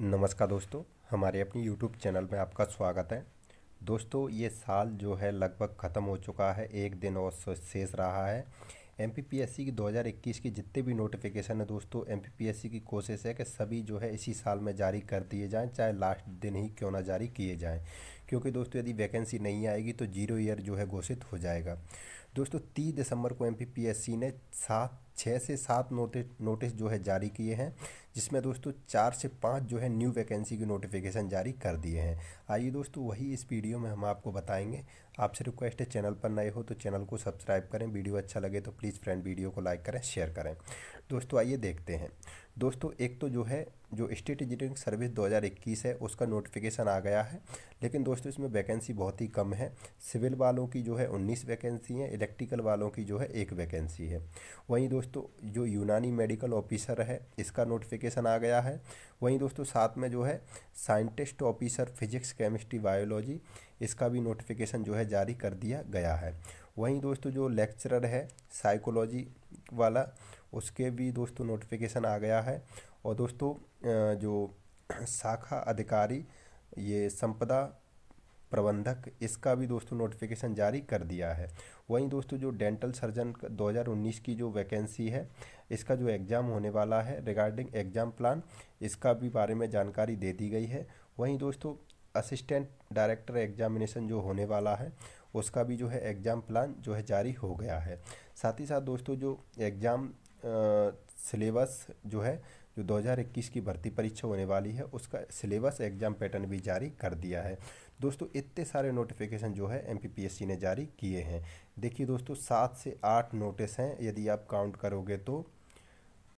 नमस्कार दोस्तों हमारे अपनी यूट्यूब चैनल में आपका स्वागत है दोस्तों ये साल जो है लगभग ख़त्म हो चुका है एक दिन और शेष रहा है एम की 2021 की जितने भी नोटिफिकेशन है दोस्तों एम की कोशिश है कि सभी जो है इसी साल में जारी कर दिए जाएं चाहे लास्ट दिन ही क्यों ना जारी किए जाएं क्योंकि दोस्तों यदि वैकेंसी नहीं आएगी तो जीरो ईयर जो है घोषित हो जाएगा दोस्तों तीस दिसंबर को एम ने सात छः से सात नोटिस नोटिस जो है जारी किए हैं जिसमें दोस्तों चार से पाँच जो है न्यू वैकेंसी की नोटिफिकेशन जारी कर दिए हैं आइए दोस्तों वही इस वीडियो में हम आपको बताएंगे आपसे रिक्वेस्ट है चैनल पर नए हो तो चैनल को सब्सक्राइब करें वीडियो अच्छा लगे तो प्लीज़ फ्रेंड वीडियो को लाइक करें शेयर करें दोस्तों आइए देखते हैं दोस्तों एक तो जो है जो स्टेट इंजीनियरिंग सर्विस 2021 है उसका नोटिफिकेशन आ गया है लेकिन दोस्तों इसमें वैकेंसी बहुत ही कम है सिविल वालों की जो है 19 वैकेंसी है इलेक्ट्रिकल वालों की जो है एक वैकेंसी है वहीं दोस्तों जो यूनानी मेडिकल ऑफिसर है इसका नोटिफिकेशन नोटिफिकेशन आ गया है वहीं दोस्तों साथ में जो है scientist officer physics chemistry biology इसका भी नोटिफिकेशन जो है जारी कर दिया गया है वहीं दोस्तों जो लेक्चरर है साइकोलॉजी वाला उसके भी दोस्तों नोटिफिकेशन आ गया है और दोस्तों जो शाखा अधिकारी ये संपदा प्रबंधक इसका भी दोस्तों नोटिफिकेशन जारी कर दिया है वहीं दोस्तों जो डेंटल सर्जन 2019 की जो वैकेंसी है इसका जो एग्ज़ाम होने वाला है रिगार्डिंग एग्ज़ाम प्लान इसका भी बारे में जानकारी दे दी गई है वहीं दोस्तों असिस्टेंट डायरेक्टर एग्जामिनेशन जो होने वाला है उसका भी जो है एग्ज़ाम प्लान जो है जारी हो गया है साथ ही साथ दोस्तों जो एग्ज़ाम सिलेबस जो है जो 2021 की भर्ती परीक्षा होने वाली है उसका सिलेबस एग्जाम पैटर्न भी जारी कर दिया है दोस्तों इतने सारे नोटिफिकेशन जो है एम ने जारी किए हैं देखिए दोस्तों सात से आठ नोटिस हैं यदि आप काउंट करोगे तो